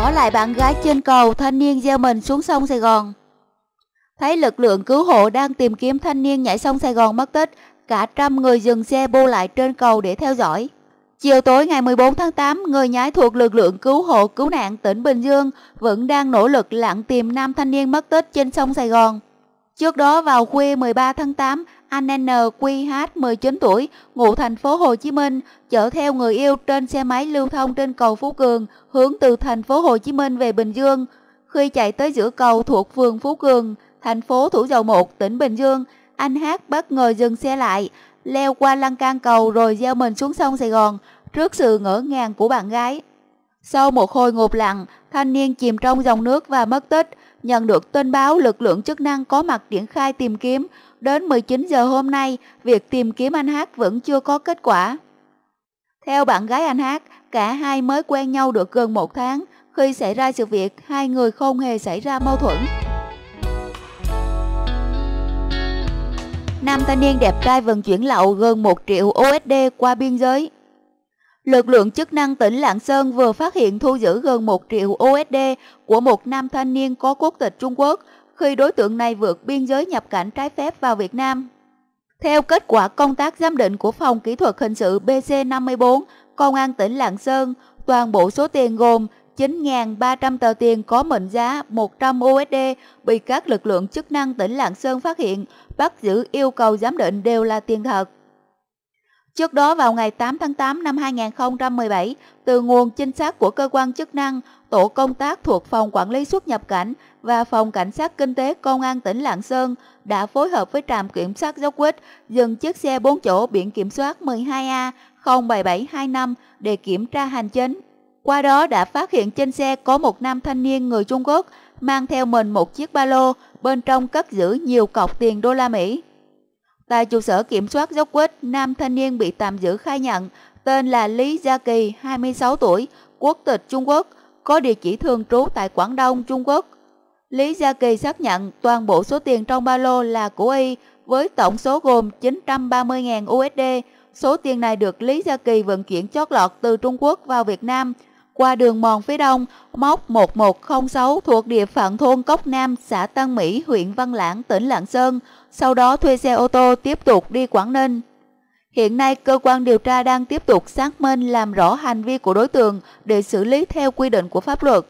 Bỏ lại bạn gái trên cầu, thanh niên gieo mình xuống sông Sài Gòn. Thấy lực lượng cứu hộ đang tìm kiếm thanh niên nhảy sông Sài Gòn mất tích, cả trăm người dừng xe bô lại trên cầu để theo dõi. Chiều tối ngày 14 tháng 8, người nhái thuộc lực lượng cứu hộ cứu nạn tỉnh Bình Dương vẫn đang nỗ lực lặn tìm nam thanh niên mất tích trên sông Sài Gòn. Trước đó vào khuya 13 tháng 8, anh NQH 19 tuổi, ngụ thành phố Hồ Chí Minh, chở theo người yêu trên xe máy lưu thông trên cầu Phú Cường, hướng từ thành phố Hồ Chí Minh về Bình Dương. Khi chạy tới giữa cầu thuộc phường Phú Cường, thành phố Thủ Dầu Một, tỉnh Bình Dương, anh Hát bất ngờ dừng xe lại, leo qua lan can cầu rồi gieo mình xuống sông Sài Gòn trước sự ngỡ ngàng của bạn gái. Sau một hồi ngột lặng, thanh niên chìm trong dòng nước và mất tích. Nhận được tin báo, lực lượng chức năng có mặt triển khai tìm kiếm. Đến 19 giờ hôm nay, việc tìm kiếm anh Hát vẫn chưa có kết quả. Theo bạn gái anh Hát, cả hai mới quen nhau được gần một tháng. Khi xảy ra sự việc, hai người không hề xảy ra mâu thuẫn. Nam thanh niên đẹp trai vận chuyển lậu gần 1 triệu USD qua biên giới Lực lượng chức năng tỉnh Lạng Sơn vừa phát hiện thu giữ gần 1 triệu USD của một nam thanh niên có quốc tịch Trung Quốc khi đối tượng này vượt biên giới nhập cảnh trái phép vào Việt Nam. Theo kết quả công tác giám định của Phòng Kỹ thuật Hình sự BC54, Công an tỉnh Lạng Sơn, toàn bộ số tiền gồm 9.300 tờ tiền có mệnh giá 100 USD bị các lực lượng chức năng tỉnh Lạng Sơn phát hiện, bắt giữ yêu cầu giám định đều là tiền thật. Trước đó vào ngày 8 tháng 8 năm 2017, từ nguồn chính xác của cơ quan chức năng, tổ công tác thuộc Phòng Quản lý xuất nhập cảnh và Phòng Cảnh sát Kinh tế Công an tỉnh Lạng Sơn đã phối hợp với trạm kiểm soát dốc quýt dừng chiếc xe 4 chỗ biển kiểm soát 12A 07725 để kiểm tra hành chính. Qua đó đã phát hiện trên xe có một nam thanh niên người Trung Quốc mang theo mình một chiếc ba lô, bên trong cất giữ nhiều cọc tiền đô la Mỹ. Tại trụ sở kiểm soát dốc quýt, nam thanh niên bị tạm giữ khai nhận tên là Lý Gia Kỳ, 26 tuổi, quốc tịch Trung Quốc, có địa chỉ thường trú tại Quảng Đông, Trung Quốc. Lý Gia Kỳ xác nhận toàn bộ số tiền trong ba lô là của y với tổng số gồm 930.000 USD. Số tiền này được Lý Gia Kỳ vận chuyển chót lọt từ Trung Quốc vào Việt Nam – qua đường mòn phía đông, móc 1106 thuộc địa phận thôn Cốc Nam, xã Tân Mỹ, huyện Văn Lãng, tỉnh Lạng Sơn, sau đó thuê xe ô tô tiếp tục đi Quảng Ninh. Hiện nay, cơ quan điều tra đang tiếp tục xác minh làm rõ hành vi của đối tượng để xử lý theo quy định của pháp luật.